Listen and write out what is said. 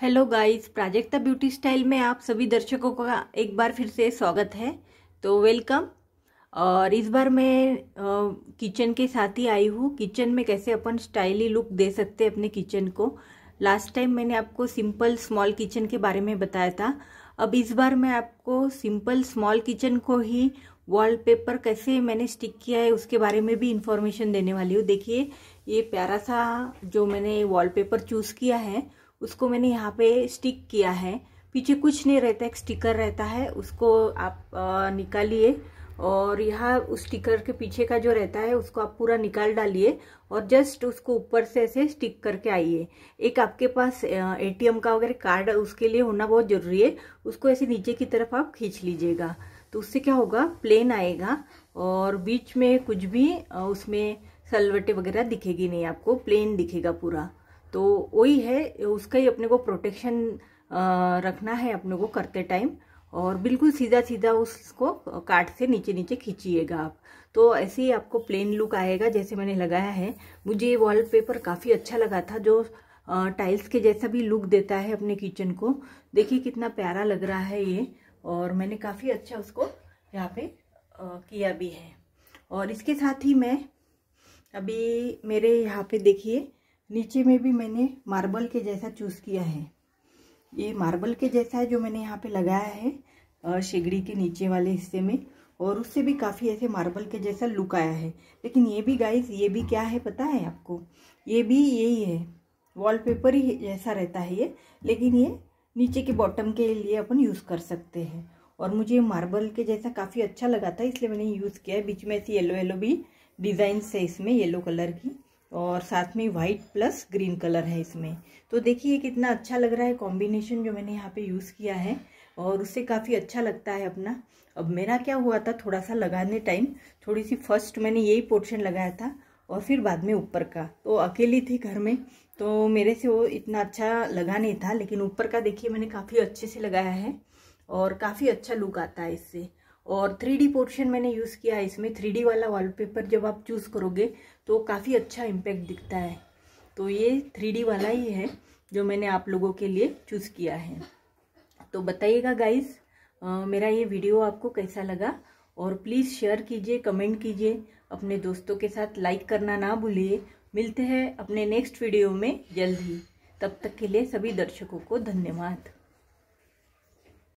hello guys Prajakta beauty style में आप सभी दर्शकों का एक बार फिर से स्वागत है तो वेलकम और इस बार मैं किचन के साथ ही आई हूँ किचन में कैसे अपन स्टाइली लुक दे सकते हैं अपने किचन को लास्ट टाइम मैंने आपको सिंपल स्मॉल किचन के बारे में बताया था अब इस बार मैं आपको सिंपल स्मॉल किचन को ही वॉलपेपर कैसे मैंने स्टिक किया है उसके बारे में भी इंफॉर्मेशन देने वाली हूँ देखिए ये प्यारा सा जो मैंने वॉलपेपर चूज़ किया है उसको मैंने यहाँ पे स्टिक किया है पीछे कुछ नहीं रहता एक स्टिकर रहता है उसको आप निकालिए और यहाँ उस स्टिकर के पीछे का जो रहता है उसको आप पूरा निकाल डालिए और जस्ट उसको ऊपर से ऐसे स्टिक करके आइए एक आपके पास एटीएम का वगैरह कार्ड उसके लिए होना बहुत ज़रूरी है उसको ऐसे नीचे की तरफ आप खींच लीजिएगा तो उससे क्या होगा प्लेन आएगा और बीच में कुछ भी उसमें सलवटे वगैरह दिखेगी नहीं आपको प्लेन दिखेगा पूरा तो वही है उसका ही अपने को प्रोटेक्शन रखना है अपने को करते टाइम और बिल्कुल सीधा सीधा उसको काट से नीचे नीचे खींचिएगा आप तो ऐसे ही आपको प्लेन लुक आएगा जैसे मैंने लगाया है मुझे ये वॉलपेपर काफ़ी अच्छा लगा था जो टाइल्स के जैसा भी लुक देता है अपने किचन को देखिए कितना प्यारा लग रहा है ये और मैंने काफ़ी अच्छा उसको यहाँ पे किया भी है और इसके साथ ही मैं अभी मेरे यहाँ पे देखिए नीचे में भी मैंने मार्बल के जैसा चूज़ किया है ये मार्बल के जैसा है जो मैंने यहाँ पे लगाया है शेगड़ी के नीचे वाले हिस्से में और उससे भी काफ़ी ऐसे मार्बल के जैसा लुक आया है लेकिन ये भी गाइस ये भी क्या है पता है आपको ये भी यही है वॉलपेपर ही जैसा रहता है ये लेकिन ये नीचे के बॉटम के लिए अपन यूज़ कर सकते हैं और मुझे मार्बल के जैसा काफ़ी अच्छा लगा था इसलिए मैंने यूज़ किया है बीच में ऐसी येलो येलो भी डिज़ाइन है इसमें येलो कलर की और साथ में वाइट प्लस ग्रीन कलर है इसमें तो देखिए कितना अच्छा लग रहा है कॉम्बिनेशन जो मैंने यहाँ पे यूज़ किया है और उससे काफ़ी अच्छा लगता है अपना अब मेरा क्या हुआ था थोड़ा सा लगाने टाइम थोड़ी सी फर्स्ट मैंने यही पोर्शन लगाया था और फिर बाद में ऊपर का तो अकेली थी घर में तो मेरे से वो इतना अच्छा लगा नहीं था लेकिन ऊपर का देखिए मैंने काफ़ी अच्छे से लगाया है और काफ़ी अच्छा लुक आता है इससे और थ्री डी पोर्शन मैंने यूज़ किया है इसमें थ्री डी वाला वॉलपेपर जब आप चूज़ करोगे तो काफ़ी अच्छा इम्पैक्ट दिखता है तो ये थ्री डी वाला ही है जो मैंने आप लोगों के लिए चूज़ किया है तो बताइएगा गाइज़ मेरा ये वीडियो आपको कैसा लगा और प्लीज़ शेयर कीजिए कमेंट कीजिए अपने दोस्तों के साथ लाइक करना ना भूलिए मिलते हैं अपने नेक्स्ट वीडियो में जल्द ही तब तक के लिए सभी दर्शकों को धन्यवाद